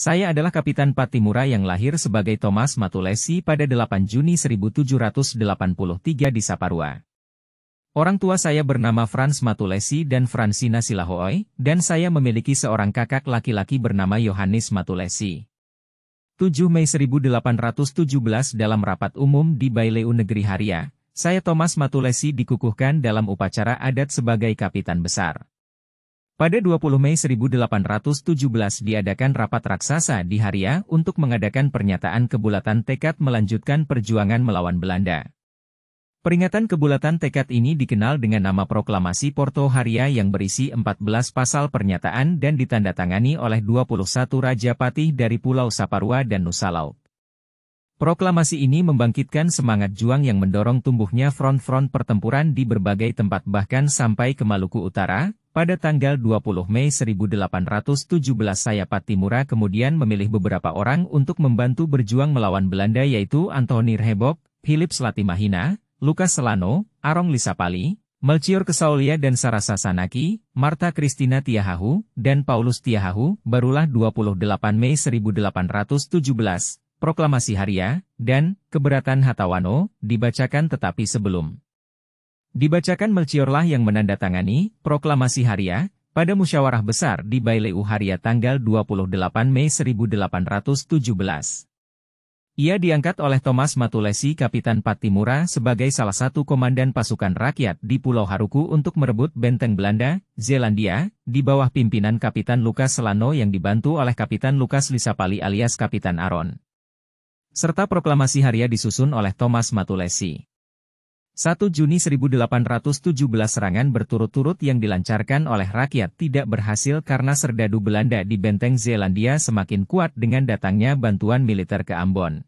Saya adalah Kapitan Patimura yang lahir sebagai Thomas Matulesi pada 8 Juni 1783 di Saparua. Orang tua saya bernama Franz Matulesi dan Fransina Silahoi, dan saya memiliki seorang kakak laki-laki bernama Yohanes Matulesi. 7 Mei 1817 dalam rapat umum di Baileu Negeri Haria, saya Thomas Matulesi dikukuhkan dalam upacara adat sebagai Kapitan Besar. Pada 20 Mei 1817 diadakan rapat raksasa di Haria untuk mengadakan pernyataan kebulatan tekad melanjutkan perjuangan melawan Belanda. Peringatan kebulatan tekad ini dikenal dengan nama Proklamasi Porto Haria yang berisi 14 pasal pernyataan dan ditandatangani oleh 21 Raja Patih dari Pulau Saparua dan Nusa Laut. Proklamasi ini membangkitkan semangat juang yang mendorong tumbuhnya front-front pertempuran di berbagai tempat bahkan sampai ke Maluku Utara, pada tanggal 20 Mei 1817 Sayapat Patimura kemudian memilih beberapa orang untuk membantu berjuang melawan Belanda yaitu Antoni Rehbok, Philip Slatimahina, Lukas Selano, Arong Lisapali, Melchior Kesaulia dan Sarasa Sanaki, Marta Kristina Tiahahu, dan Paulus Tiahahu, barulah 28 Mei 1817, Proklamasi Haria, dan Keberatan Hatawano, dibacakan tetapi sebelum Dibacakan Melchiorlah yang menandatangani proklamasi Haria pada musyawarah besar di Baileu Haria tanggal 28 Mei 1817. Ia diangkat oleh Thomas Matulesi Kapitan Patimura sebagai salah satu komandan pasukan rakyat di Pulau Haruku untuk merebut benteng Belanda, Zelandia, di bawah pimpinan Kapitan Lukas Selano yang dibantu oleh Kapitan Lukas Lisapali alias Kapitan Aron. Serta proklamasi Haria disusun oleh Thomas Matulesi. 1 Juni 1817 serangan berturut-turut yang dilancarkan oleh rakyat tidak berhasil karena serdadu Belanda di benteng Zelandia semakin kuat dengan datangnya bantuan militer ke Ambon.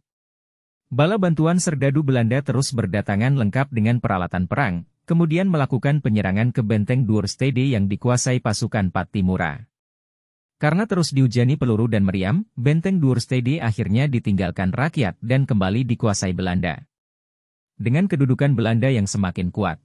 Bala bantuan serdadu Belanda terus berdatangan lengkap dengan peralatan perang, kemudian melakukan penyerangan ke benteng Duurstede yang dikuasai pasukan Patimura. Karena terus diujani peluru dan meriam, benteng Duurstede akhirnya ditinggalkan rakyat dan kembali dikuasai Belanda. Dengan kedudukan Belanda yang semakin kuat,